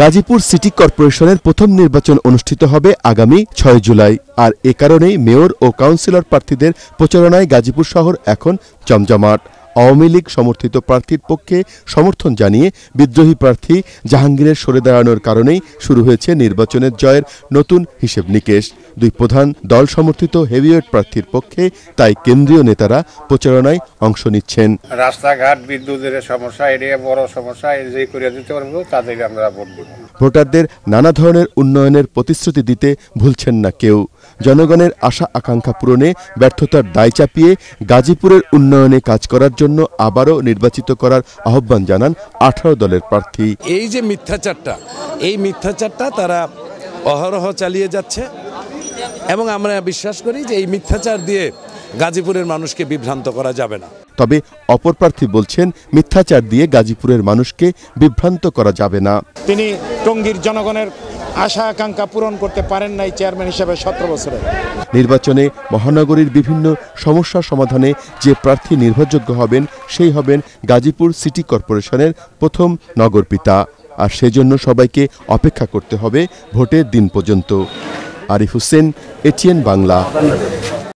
Gazipur city কর্পোরেশনের প্রথম নির্বাচন অনুষ্ঠিত হবে আগামী ছয় জুলাই আর এ কারণেই মেয়র ও কাউন্সিলর প্রার্থীদের প্রচারণায় গাজীপুর শহর এখন জমজমাট আওয়ামী লীগ সমর্থিত প্রার্থীর পক্ষে সমর্থন জানিয়ে বিদ্রোহী প্রার্থী জাহাঙ্গীরের সরে দাঁড়ানোর কারণেই শুরু হয়েছে নির্বাচনের জয়ের নতুন হিসেব নিকেশ দুই প্রধান দল সমর্থিত হেভিওয়েট প্রার্থীর পক্ষে তাই কেন্দ্রীয় নেতারা প্রচারণায় অংশ নিচ্ছেন রাস্তাঘাট বিদ্যুতের সমস্যা এরিয়া বড় সমস্যা যে করে দিতে পারবো তাদের আমরা ভোট ভোটারদের নানা ধরনের উন্নয়নের প্রতিশ্রুতি দিতে ভুলছেন না কেউ জনগণের আশা আকাঙ্ক্ষা পূরণে ব্যর্থতার দায় চাপিয়ে গাজীপুরের উন্নয়নে কাজ করার জন্য আবারও নির্বাচিত করার আহ্বান জানান আঠারো দলের প্রার্থী এই যে মিথ্যাচারটা এই মিথ্যাচারটা তারা অহরহ চালিয়ে যাচ্ছে এবং আমরা বিশ্বাস করি যে এই মিথ্যাচার দিয়ে গাজীপুরের মানুষকে বিভ্রান্ত করা যাবে না তবে অপর প্রার্থী বলছেন মিথ্যাচার দিয়ে গাজীপুরের মানুষকে বিভ্রান্ত করা যাবে না তিনি টঙ্গীর জনগণের আশা আকাঙ্ক্ষা পূরণ করতে পারেন নাই চেয়ারম্যান হিসেবে সতেরো বছরে নির্বাচনে মহানগরীর বিভিন্ন সমস্যা সমাধানে যে প্রার্থী নির্ভরযোগ্য হবেন সেই হবেন গাজীপুর সিটি কর্পোরেশনের প্রথম নগরপিতা আর সেজন্য সবাইকে অপেক্ষা করতে হবে ভোটের দিন পর্যন্ত আরিফ হোসেন এটিএন বাংলা